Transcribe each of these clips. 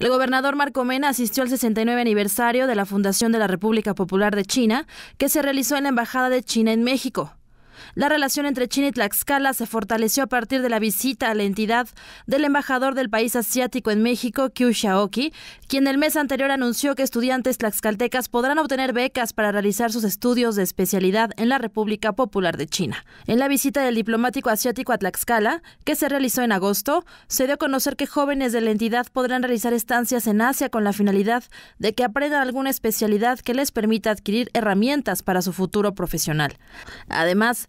El gobernador Marco Mena asistió al 69 aniversario de la Fundación de la República Popular de China, que se realizó en la Embajada de China en México. La relación entre China y Tlaxcala se fortaleció a partir de la visita a la entidad del embajador del país asiático en México, Kyu Shaoki, quien el mes anterior anunció que estudiantes tlaxcaltecas podrán obtener becas para realizar sus estudios de especialidad en la República Popular de China. En la visita del diplomático asiático a Tlaxcala, que se realizó en agosto, se dio a conocer que jóvenes de la entidad podrán realizar estancias en Asia con la finalidad de que aprendan alguna especialidad que les permita adquirir herramientas para su futuro profesional. Además,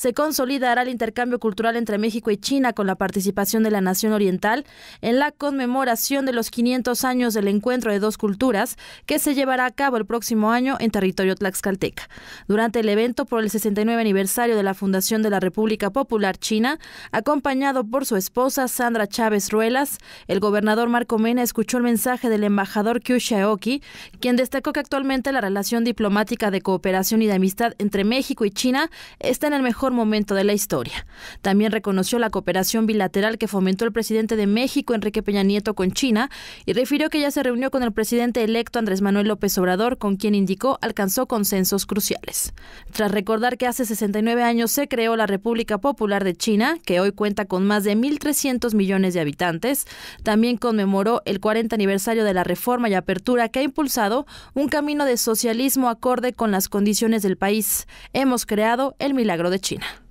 se consolidará el intercambio cultural entre México y China con la participación de la Nación Oriental en la conmemoración de los 500 años del encuentro de dos culturas que se llevará a cabo el próximo año en territorio tlaxcalteca. Durante el evento por el 69 aniversario de la Fundación de la República Popular China, acompañado por su esposa Sandra Chávez Ruelas, el gobernador Marco Mena escuchó el mensaje del embajador Kyu quien destacó que actualmente la relación diplomática de cooperación y de amistad entre México y China está en el mejor momento de la historia. También reconoció la cooperación bilateral que fomentó el presidente de México, Enrique Peña Nieto, con China y refirió que ya se reunió con el presidente electo Andrés Manuel López Obrador, con quien indicó alcanzó consensos cruciales. Tras recordar que hace 69 años se creó la República Popular de China, que hoy cuenta con más de 1.300 millones de habitantes, también conmemoró el 40 aniversario de la reforma y apertura que ha impulsado un camino de socialismo acorde con las condiciones del país. Hemos creado el milagro de China. Fine.